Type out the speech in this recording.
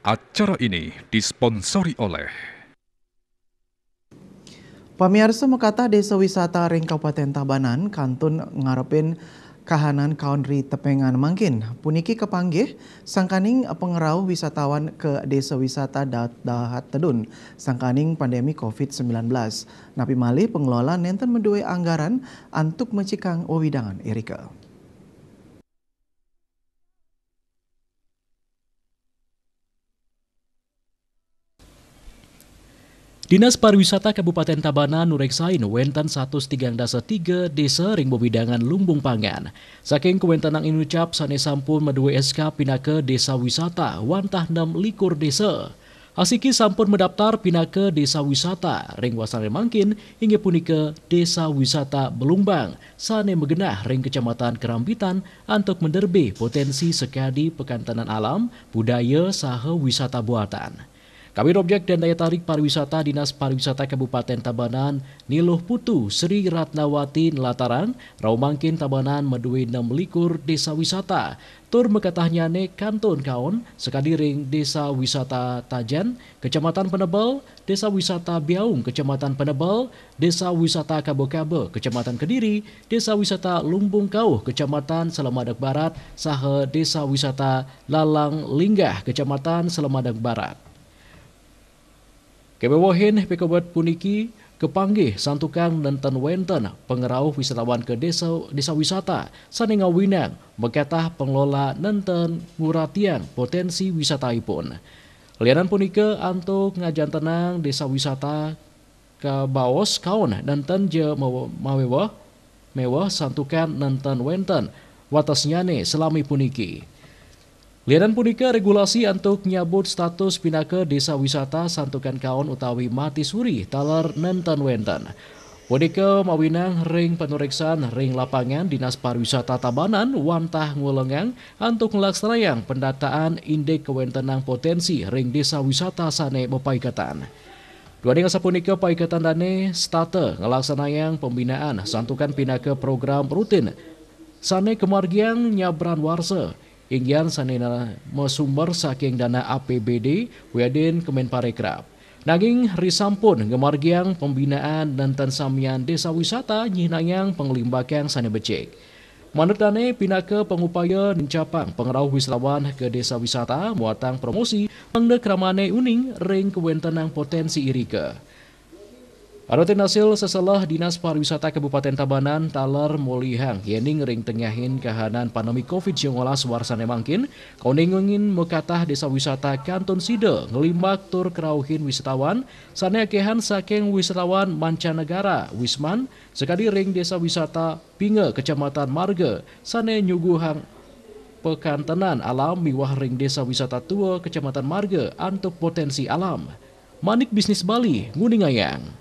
Acara ini disponsori oleh Pemirsa Mekata Desa Wisata Ring Kabupaten Tabanan, Kantun ngarepin kahanan country tepengan mangkin. Puniki kepanggih, sangkaning pengerau wisatawan ke desa wisata Dahat Tedun, sangkaning pandemi COVID-19. Napi malih pengelola nenten menduwe anggaran antuk mecikang wewidangan Erika. Dinas Pariwisata Kabupaten Tabanan Nureksain wentan satu dasa tiga desa ring bobidangan lumbung pangan. Saking ini inucap sane sampun medue SK pinake desa wisata wantah 6 likur desa. asiki sampun mendaftar pinake desa wisata ring wasane mangkin hingga punike desa wisata belumbang sane megenah ring kecamatan Kerambitan untuk menderbe potensi sekadi pekantanan alam budaya saha wisata buatan. Kabir Objek dan Daya Tarik Pariwisata Dinas Pariwisata Kabupaten Tabanan, Niloh Putu Sri Ratnawati Lataran, Raumangkin Tabanan Medui Enam Likur Desa Wisata, Tur Mekatahnyane Kanton Kaon, Sekadiring Desa Wisata Tajan, Kecamatan Penebel, Desa Wisata Biaung, Kecamatan Penebel, Desa Wisata Kabokabe, Kecamatan Kediri, Desa Wisata Lumbung Kauh, Kecamatan Selamadak Barat, Sahe Desa Wisata Lalang Linggah, Kecamatan Selamadak Barat. Kemewohin pikebet puniki kepanggih santukang nenten wenten pengerau wisatawan ke desa, desa wisata Saninga Winang meketah pengelola nenten nguratian potensi wisata ipun. Lianan punika antuk ngajan tenang desa wisata ke Baos Kaun nenten je mewah santukan nenten wenten watasnya nih selami puniki. Lianan punika regulasi untuk nyabut status pinaka desa wisata santukan kaon utawi mati suri talar nenten wenten. Punika mawinang ring penuriksan ring lapangan Dinas Pariwisata Tabanan wantah ngulengang untuk melaksanakan pendataan indek kewentenang potensi ring desa wisata sane bepaikatan. Dua dengan sapunika paikatan dane state ngelaksanayang pembinaan santukan pinaka program rutin Sane kemargiang nyabran warsa Ingian sanina mesumber saking dana APBD Wedin Kemenparekraf. Naging risampun gemargiang pembinaan dan tansamian desa wisata nyinanyang sana becek. Manutane pindah ke pengupaya nincapang pengerauh wislawan ke desa wisata muatang promosi pengdekramane uning ring kewentenang potensi irike. Arutin hasil seselah Dinas Pariwisata Kabupaten Tabanan, taler Molihang, Yening Ring Tengahin kahanan pandemi covid jenggolas warsane mangkin, koningungin mekatah desa wisata Kanton Sido ngelimak tur kerauhin wisatawan, Sanekehan kehan saking wisatawan mancanegara, Wisman, sekali ring desa wisata Pinge, Kecamatan Marga, sane nyuguhang pekantenan alam miwah ring desa wisata tua Kecamatan Marga, antuk potensi alam. Manik Bisnis Bali, Nguningayang.